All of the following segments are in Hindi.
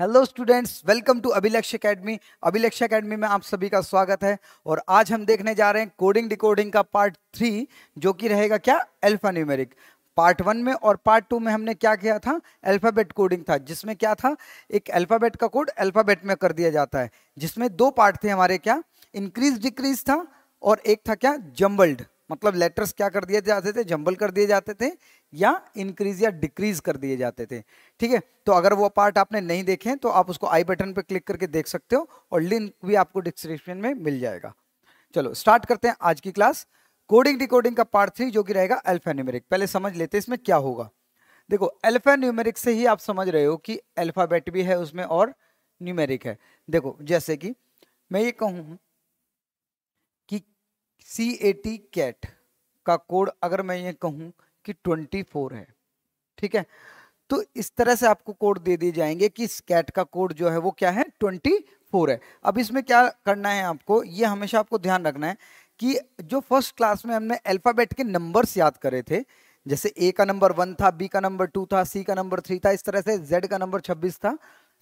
hello students welcome to Abhilakshya academy Abhilakshya academy में आप सभी का स्वागत है और आज हम देखने जा रहे हैं कोडिंग डिकोडिंग का पार्ट थ्री जो कि रहेगा क्या अल्फा न्यूमेरिक पार्ट वन में और पार्ट टू में हमने क्या किया था अल्फ़ाबेट कोडिंग था जिसमें क्या था एक अल्फ़ाबेट का कोड अल्फ़ाबेट में कर दिया जाता है जिसमें दो पार्ट थे हमारे क्या इंक्रीज डिक्रीज था और एक था क्या जम्बल्ड मतलब लेटर्स क्या कर दिए जाते थे जंबल कर दिए जाते थे या इंक्रीज या डिक्रीज कर दिए जाते थे ठीक है तो अगर वो पार्ट आपने नहीं देखे तो आप उसको आई बटन पर क्लिक करके देख सकते हो और लिंक भी आपको डिस्क्रिप्शन में मिल जाएगा चलो स्टार्ट करते हैं आज की क्लास कोडिंग डिकोडिंग का पार्ट थ्री जो कि रहेगा एल्फा न्यूमेरिक पहले समझ लेते हैं इसमें क्या होगा देखो एल्फा न्यूमेरिक से ही आप समझ रहे हो कि अल्फ़ाबेट भी है उसमें और न्यूमेरिक है देखो जैसे कि मैं ये कहूँ सी ए टी कैट का कोड अगर मैं ये कहूँ कि ट्वेंटी फोर है ठीक है तो इस तरह से आपको कोड दे दिए जाएंगे कि इस कैट का कोड जो है वो क्या है ट्वेंटी फोर है अब इसमें क्या करना है आपको ये हमेशा आपको ध्यान रखना है कि जो फर्स्ट क्लास में हमने अल्फ़ाबेट के नंबर्स याद करे थे जैसे ए का नंबर वन था बी का नंबर टू था सी का नंबर थ्री था इस तरह से जेड का नंबर छब्बीस था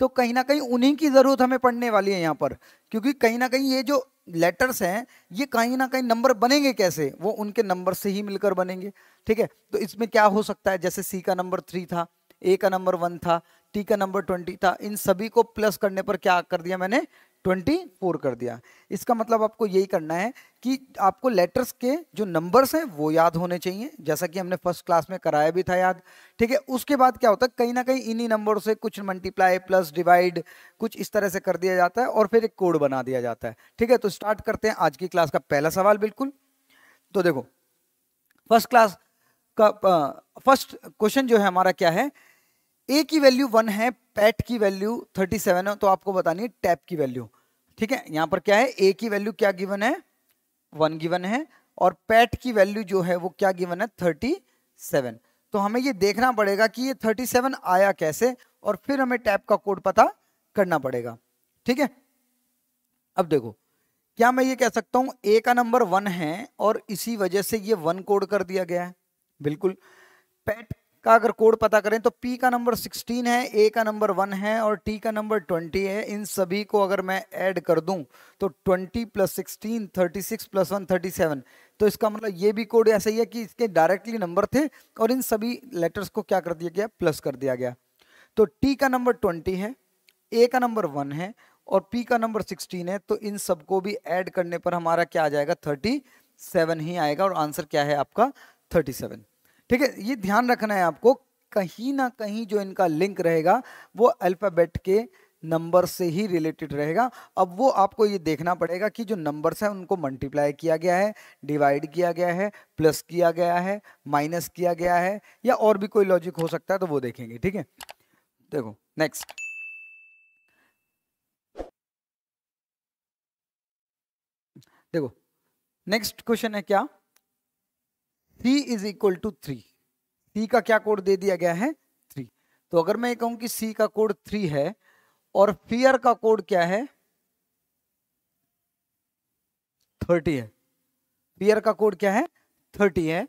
तो कहीं ना कहीं उन्हीं की ज़रूरत हमें पड़ने वाली है यहाँ पर क्योंकि कहीं ना कहीं ये जो लेटर्स हैं ये कहीं ना कहीं नंबर बनेंगे कैसे वो उनके नंबर से ही मिलकर बनेंगे ठीक है तो इसमें क्या हो सकता है जैसे सी का नंबर थ्री था ए का नंबर वन था टी का नंबर ट्वेंटी था इन सभी को प्लस करने पर क्या कर दिया मैंने ट्वेंटी फोर कर दिया इसका मतलब आपको यही करना है कि आपको लेटर्स के जो नंबर्स हैं वो याद होने चाहिए जैसा कि हमने फर्स्ट क्लास में कराया भी था याद ठीक है उसके बाद क्या होता है कहीं ना कहीं इन्हीं नंबर से कुछ मल्टीप्लाई प्लस डिवाइड कुछ इस तरह से कर दिया जाता है और फिर एक कोड बना दिया जाता है ठीक है तो स्टार्ट करते हैं आज की क्लास का पहला सवाल बिल्कुल तो देखो फर्स्ट क्लास का फर्स्ट क्वेश्चन जो है हमारा क्या है ए की वैल्यू वन है पैट की वैल्यू थर्टी सेवन है तो आपको बतानी है टैप की वैल्यू ठीक है यहां पर क्या है ए की वैल्यू क्या गिवन है वन गिवन है और पैट की वैल्यू जो है वो क्या गिवन है थर्टी सेवन तो हमें ये देखना पड़ेगा कि ये थर्टी सेवन आया कैसे और फिर हमें टैप का कोड पता करना पड़ेगा ठीक है अब देखो क्या मैं ये कह सकता हूं ए का नंबर वन है और इसी वजह से ये वन कोड कर दिया गया है बिल्कुल पैट का अगर कोड पता करें तो पी का नंबर 16 है ए का नंबर वन है और टी का नंबर 20 है इन सभी को अगर मैं ऐड कर दूं तो 20 plus sixteen thirty six plus one thirty seven तो इसका मतलब ये भी कोड ऐसा ही है कि इसके डायरेक्टली नंबर थे और इन सभी लेटर्स को क्या कर दिया गया प्लस कर दिया गया तो टी का नंबर ट्वेंटी है ए का नंबर वन है और पी का नंबर सिक्सटीन है तो इन सबको भी ऐड करने पर हमारा क्या आ जाएगा थर्टी सेवन ही आएगा और आंसर क्या है आपका थर्टी सेवन ठीक है ये ध्यान रखना है आपको कहीं ना कहीं जो इनका लिंक रहेगा वो अल्फ़ाबेट के नंबर से ही रिलेटेड रहेगा अब वो आपको ये देखना पड़ेगा कि जो नंबर्स हैं उनको मल्टीप्लाई किया गया है डिवाइड किया गया है प्लस किया गया है माइनस किया गया है या और भी कोई लॉजिक हो सकता है तो वो देखेंगे ठीक है देखो नेक्स्ट देखो नेक्स्ट क्वेश्चन है क्या three is equal to three C का क्या कोड दे दिया गया है थ्री तो अगर मैं ये कहूं कि सी का कोड थ्री है और फियर का कोड क्या है थर्टी है फियर का कोड क्या है थर्टी है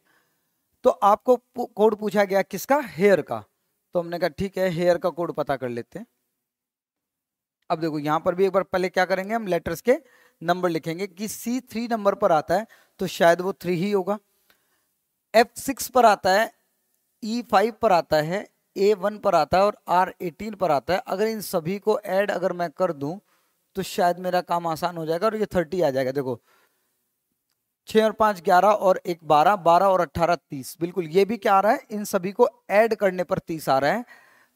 तो आपको कोड पूछा गया किसका हेयर का तो हमने कहा ठीक है हेयर का कोड पता कर लेते हैं अब देखो यहां पर भी एक बार पहले क्या करेंगे हम लेटर्स के नंबर लिखेंगे कि सी थ्री नंबर पर आता है तो शायद वो थ्री ही होगा एफ सिक्स पर आता है ई e फाइव पर आता है ए वन पर आता है और आर एटीन पर आता है अगर इन सभी को ऐड अगर मैं कर दूं तो शायद मेरा काम आसान हो जाएगा और ये थर्टी आ जाएगा देखो छः और पाँच ग्यारह और एक बारह बारह और अट्ठारह तीस बिल्कुल ये भी क्या आ रहा है इन सभी को ऐड करने पर तीस आ रहा है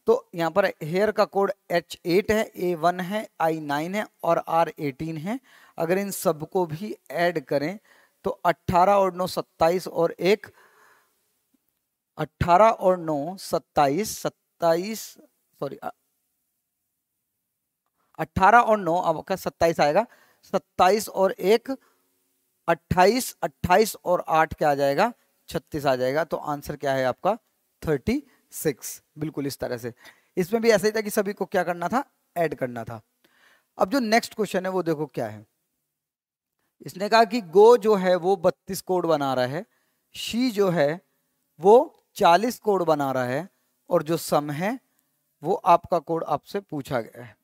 तो यहाँ पर हेयर का कोड एच एट है ए वन है आई नाइन है और आर एटीन है अगर इन सबको भी ऐड करें तो अट्ठारह और नौ सत्ताईस और एक अट्ठारह और नौ सत्ताईस सत्ताईस सॉरी अट्ठारह और नौ आपका सत्ताईस आएगा सत्ताईस और एक अट्ठाईस अट्ठाईस और आठ क्या आ जाएगा छत्तीस आ जाएगा तो आंसर क्या है आपका थर्टी सिक्स बिल्कुल इस तरह से इसमें भी ऐसा ही था कि सभी को क्या करना था ऐड करना था अब जो नेक्स्ट क्वेश्चन है वो देखो क्या है इसने कहा कि गो जो है वो बत्तीस कोड बना रहा है शी जो है वो 40 कोड बना रहा है और जो सम है वो आपका कोड आपसे पूछा गया है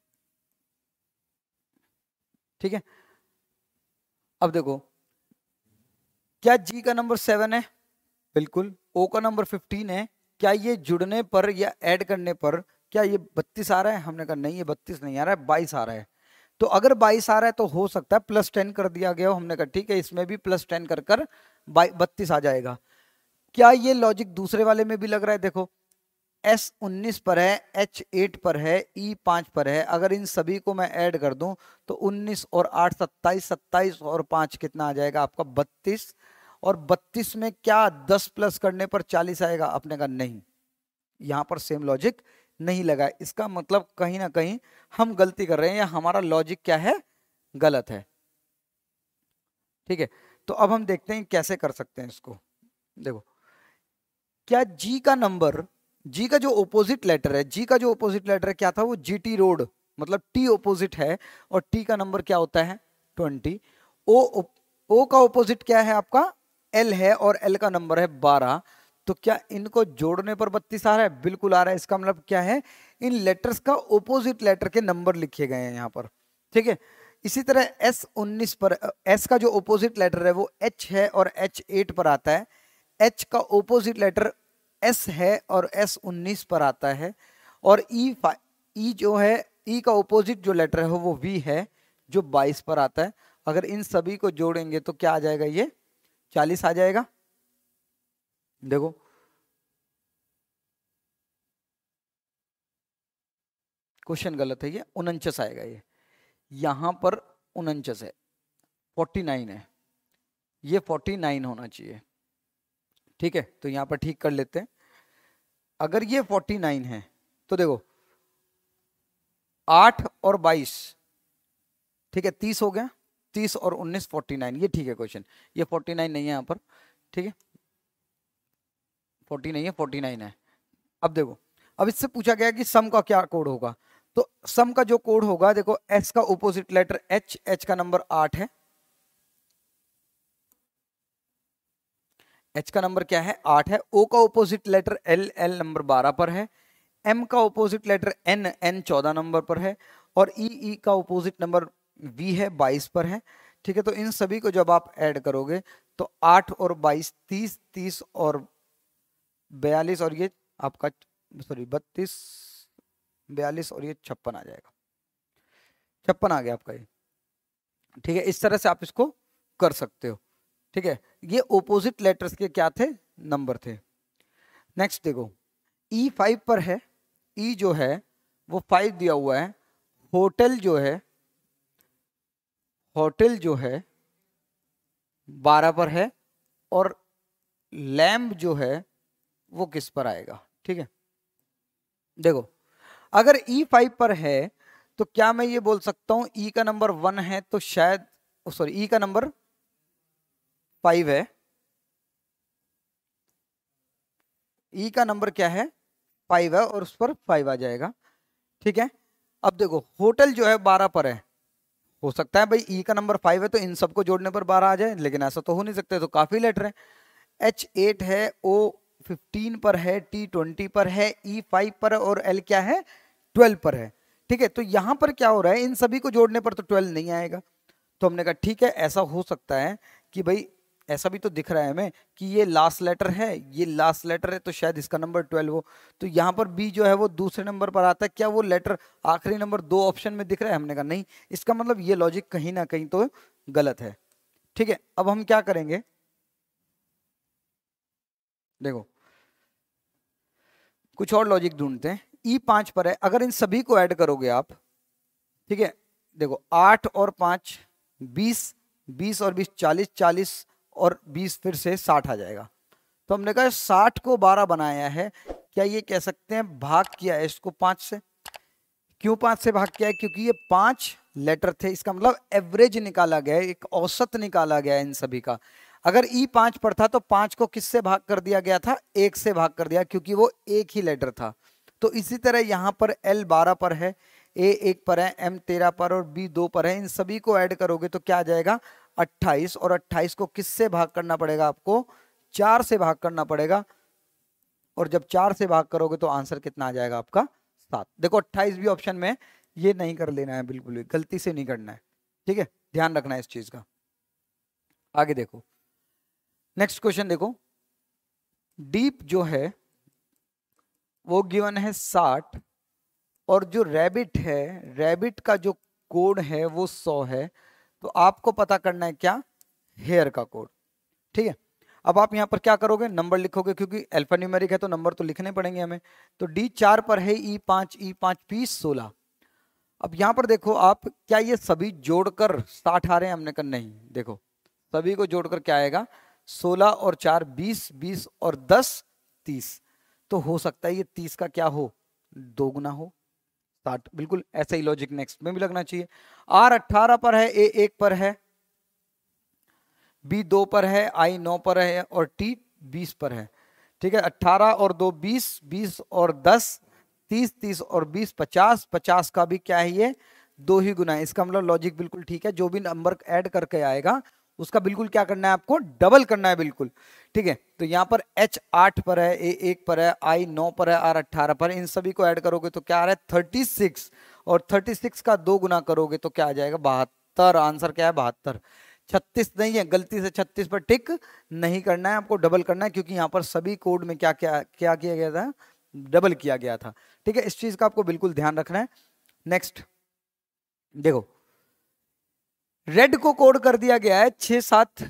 ठीक है अब देखो क्या जी का नंबर सेवन है बिल्कुल ओ का नंबर फिफ्टीन है क्या ये जुड़ने पर या ऐड करने पर क्या ये बत्तीस आ रहा है हमने कहा नहीं ये बत्तीस नहीं आ रहा है बाईस आ रहा है तो अगर बाईस आ रहा है तो हो सकता है प्लस टेन कर दिया गया हो हमने कहा ठीक है इसमें भी प्लस टेन कर कर बत्तीस आ जाएगा क्या ये लॉजिक दूसरे वाले में भी लग रहा है देखो एस उन्नीस पर है एच एट पर है ई e पांच पर है अगर इन सभी को मैं ऐड कर दूं तो उन्नीस और आठ सत्ताईस सत्ताईस और पांच कितना आ जाएगा आपका बत्तीस और बत्तीस में क्या दस प्लस करने पर चालीस आएगा आपने का नहीं यहां पर सेम लॉजिक नहीं लगा इसका मतलब कहीं ना कहीं हम गलती कर रहे हैं या हमारा लॉजिक क्या है गलत है ठीक है तो अब हम देखते हैं कैसे कर सकते हैं इसको देखो क्या जी का नंबर जी का जो ओपोजिट लेटर है जी का जो ओपोजिट लेटर है क्या था वो जी टी रोड मतलब टी ओपोजिट है और टी का नंबर क्या होता है ट्वेंटी ओ ओ का ओपोजिट क्या है आपका एल है और एल का नंबर है बारह तो क्या इनको जोड़ने पर बत्तीस आ रहा है बिल्कुल आ रहा है इसका मतलब क्या है इन लेटर्स का ओपोजिट लेटर के नंबर लिखे गए हैं यहाँ पर ठीक है इसी तरह एस उन्नीस पर एस का जो ओपोजिट लेटर है वो एच है और एच एट पर आता है एच का ओपोजिट लेटर एस है और एस उन्नीस पर आता है और ई e ई e जो है ई e का ओपोजिट जो लेटर है वो वी है जो बाईस पर आता है अगर इन सभी को जोड़ेंगे तो क्या आ जाएगा ये चालीस आ जाएगा देखो क्वेश्चन गलत है ये उनचास आएगा ये यहां पर उनचास है फोर्टी नाइन है ये फोर्टी नाइन होना चाहिए ठीक है तो यहां पर ठीक कर लेते हैं अगर ये 49 है तो देखो आठ और बाईस ठीक है तीस हो गया तीस और उन्नीस फोर्टी नाइन ये ठीक है क्वेश्चन ये फोर्टी नाइन नहीं है यहां पर ठीक है फोर्टी नहीं है फोर्टी नाइन है अब देखो अब इससे पूछा गया कि सम का क्या कोड होगा तो सम का जो कोड होगा देखो एस का ओपोजिट लेटर एच एच का नंबर आठ है एच का नंबर क्या है आठ है ओ का opposite letter L L number बारह पर है एम का ऑपोजिट लेटर एन एन चौदह नंबर पर है और ई e, ई e का ऑपोजिट नंबर वी है बाईस पर है ठीक है तो इन सभी को जब आप ऐड करोगे तो आठ और बाईस तीस तीस और बयालीस और ये आपका सॉरी बत्तीस बयालीस और ये छप्पन आ जाएगा छप्पन आ गया आपका ये ठीक है इस तरह से आप इसको कर सकते हो ठीक है ये ओपोजिट लेटर्स के क्या थे नंबर थे नेक्स्ट देखो ई e फाइव पर है ई e जो है वो फाइव दिया हुआ है होटल जो है होटल जो है बारह पर है और लैम्ब जो है वो किस पर आएगा ठीक है देखो अगर ई e फाइव पर है तो क्या मैं ये बोल सकता हूं ई का नंबर वन है तो शायद सॉरी ई का नंबर फाइव है ई e का नंबर क्या है फाइव है और उस पर फाइव आ जाएगा ठीक है अब देखो होटल जो है बारह पर है हो सकता है भाई ई e का नंबर फाइव है तो इन सबको जोड़ने पर बारह आ जाए लेकिन ऐसा तो हो नहीं सकता तो काफ़ी लेटर है एच एट है ओ फिफ्टीन पर है टी ट्वेंटी पर है ई e फाइव पर है और एल क्या है ट्वेल्व पर है ठीक है तो यहां पर क्या हो रहा है इन सभी को जोड़ने पर तो ट्वेल्व नहीं आएगा तो हमने कहा ठीक है ऐसा हो सकता है कि भाई ऐसा भी तो दिख रहा है हमें कि ये लास्ट लेटर है ये लास्ट लेटर है तो शायद इसका नंबर ट्वेल्व हो तो यहाँ पर बी जो है वो दूसरे नंबर पर आता है क्या वो लेटर आखिरी नंबर दो ऑप्शन में दिख रहा है हमने कहा नहीं इसका मतलब ये लॉजिक कहीं ना कहीं तो गलत है ठीक है अब हम क्या करेंगे देखो कुछ और लॉजिक ढूंढते हैं ई e पांच पर है अगर इन सभी को ऐड करोगे आप ठीक है देखो आठ और पांच बीस बीस और बीस चालीस चालीस और बीस फिर से साठ आ जाएगा तो हमने कहा साठ को बारह बनाया है क्या ये कह सकते हैं भाग किया है इसको पांच से क्यों पांच से भाग किया है क्योंकि ये पांच लेटर थे इसका मतलब एवरेज निकाला गया है एक औसत निकाला गया है इन सभी का अगर ई पांच पर था तो पांच को किससे भाग कर दिया गया था एक से भाग कर दिया क्योंकि वो एक ही लेटर था तो इसी तरह यहाँ पर एल बारह पर है ए एक पर है एम तेरह पर और बी दो पर है इन सभी को ऐड करोगे तो क्या आ जाएगा 28 और 28 को किससे भाग करना पड़ेगा आपको चार से भाग करना पड़ेगा और जब चार से भाग करोगे तो आंसर कितना आ जाएगा आपका सात देखो अट्ठाईस भी ऑप्शन में ये नहीं कर लेना है बिल्कुल भी गलती से नहीं करना है ठीक है ध्यान रखना है इस चीज का आगे देखो नेक्स्ट क्वेश्चन देखो डीप जो है वो गिवन है साठ और जो रैबिट है रैबिट का जो कोड है वो सौ है तो आपको पता करना है क्या हेयर का कोड ठीक है अब आप यहाँ पर क्या करोगे नंबर लिखोगे क्योंकि न्यूमेरिक है तो नंबर तो लिखने पड़ेंगे हमें तो डी चार पर है ई e पांच ई e पांच पी सोलह अब यहाँ पर देखो आप क्या ये सभी जोड़कर साठ आ रहे हैं हमने कर नहीं देखो सभी को जोड़कर क्या आएगा सोलह और चार बीस बीस और दस तीस तो हो सकता है ये तीस का क्या हो दोगुना हो साठ बिल्कुल ऐसा ही लॉजिक नेक्स्ट में भी लगना चाहिए आर अट्ठारह पर है ए एक पर है बी दो पर है आई नौ पर है और टी बीस पर है ठीक है अट्ठारह और दो बीस बीस और दस तीस तीस और बीस पचास पचास का भी क्या है ये दो ही गुना है इसका मतलब लॉजिक बिल्कुल ठीक है जो भी नंबर ऐड करके आएगा उसका बिल्कुल क्या करना है आपको डबल करना है बिल्कुल ठीक है तो यहां पर एच आठ पर है ए एक पर है आई नौ पर है आर अट्ठारह पर इन सभी को ऐड करोगे तो क्या आ रहा है थर्टी सिक्स और थर्टी सिक्स का दो गुना करोगे तो क्या आ जाएगा बहत्तर आंसर क्या है बहत्तर छत्तीस नहीं है गलती से छत्तीस पर टिक नहीं करना है आपको डबल करना है क्योंकि यहाँ पर सभी कोड में क्या क्या क्या किया गया था डबल किया गया था ठीक है इस चीज का आपको बिल्कुल ध्यान रखना है नेक्स्ट देखो रेड को कोड कर दिया गया है छ सात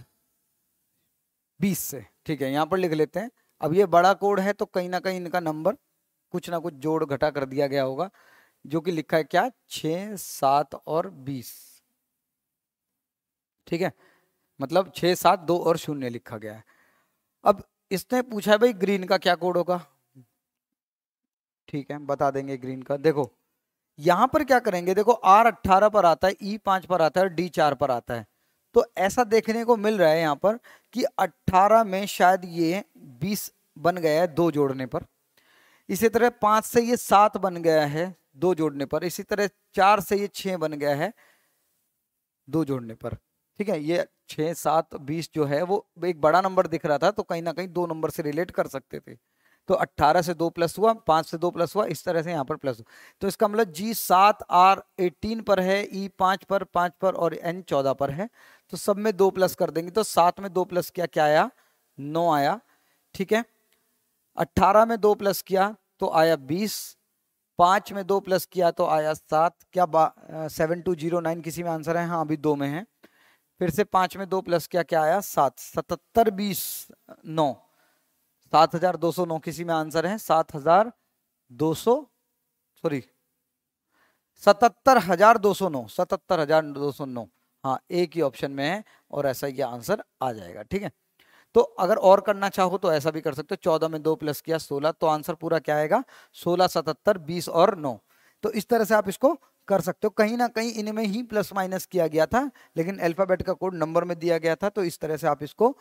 बीस से ठीक है यहां पर लिख लेते हैं अब ये बड़ा कोड है तो कहीं ना कहीं इनका नंबर कुछ ना कुछ जोड़ घटा कर दिया गया होगा जो कि लिखा है क्या छ सात और बीस ठीक है मतलब छ सात दो और शून्य लिखा गया है अब इसने पूछा है भाई ग्रीन का क्या कोड होगा ठीक है बता देंगे ग्रीन का देखो यहां पर क्या करेंगे देखो आर अट्ठारह पर आता है ई पांच पर आता है डी चार पर आता है तो ऐसा देखने को मिल रहा है यहां पर कि अट्ठारह में शायद ये बीस बन गया है दो जोड़ने पर इसी तरह पांच से ये सात बन गया है दो जोड़ने पर इसी तरह चार से ये छह बन गया है दो जोड़ने पर ठीक है ये छह सात बीस जो है वो एक बड़ा नंबर दिख रहा था तो कहीं ना कहीं दो नंबर से रिलेट कर सकते थे तो 18 से दो प्लस हुआ 5 से दो प्लस हुआ इस तरह से यहाँ पर प्लस हुआ तो इसका मतलब जी सात आर एटीन पर है ई पांच पर पांच पर और एन चौदह पर है तो सब में दो प्लस कर देंगे तो सात में दो प्लस किया क्या आया नौ आया ठीक है अट्ठारह में दो प्लस किया तो आया बीस पांच में दो प्लस किया तो आया सात क्या सेवन टू जीरो नाइन किसी में आंसर है हाँ अभी दो में है फिर से पाँच में दो प्लस किया क्या आया सात सतहत्तर बीस नौ सात हजार दो सौ नौ किसी में आंसर है सात हजार दो सौ सॉरी सतहत्तर हजार दो सौ नौ सतहत्तर हजार दो सौ नौ हाँ एक ही ऑप्शन में है और ऐसा ये आंसर आ जाएगा ठीक है तो अगर और करना चाहो तो ऐसा भी कर सकते हो चौदह में दो प्लस किया सोलह तो आंसर पूरा क्या आएगा सोलह सतहत्तर बीस और नौ तो इस तरह से आप इसको कर सकते हो कहीं ना कहीं इनमें ही प्लस माइनस किया गया था लेकिन अल्फाबेट का कोड नंबर में दिया गया था तो इस तरह से आप इसको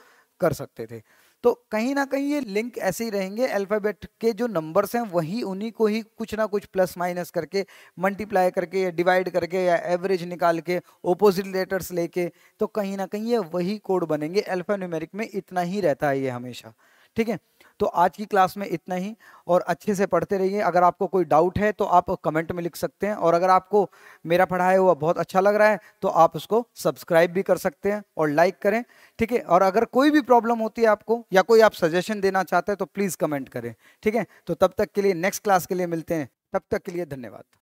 कर सकते थे तो कहीं ना कहीं ये लिंक ऐसे ही रहेंगे अल्फ़ाबेट के जो नंबर्स हैं वही उन्हीं को ही कुछ ना कुछ प्लस माइनस करके मल्टीप्लाई करके या डिवाइड करके या एवरेज निकाल के ओपोजिट लेटर्स लेके तो कहीं ना कहीं ये वही कोड बनेंगे अल्फ़ा न्यूमेरिक में इतना ही रहता है ये हमेशा ठीक है तो आज की क्लास में इतना ही और अच्छे से पढ़ते रहिए अगर आपको कोई डाउट है तो आप कमेंट में लिख सकते हैं और अगर आपको मेरा पढ़ाया हुआ बहुत अच्छा लग रहा है तो आप उसको सब्सक्राइब भी कर सकते हैं और लाइक करें ठीक है और अगर कोई भी प्रॉब्लम होती है आपको या कोई आप सजेशन देना चाहते हैं तो प्लीज़ कमेंट करें ठीक है तो तब तक के लिए नेक्स्ट क्लास के लिए मिलते हैं तब तक के लिए धन्यवाद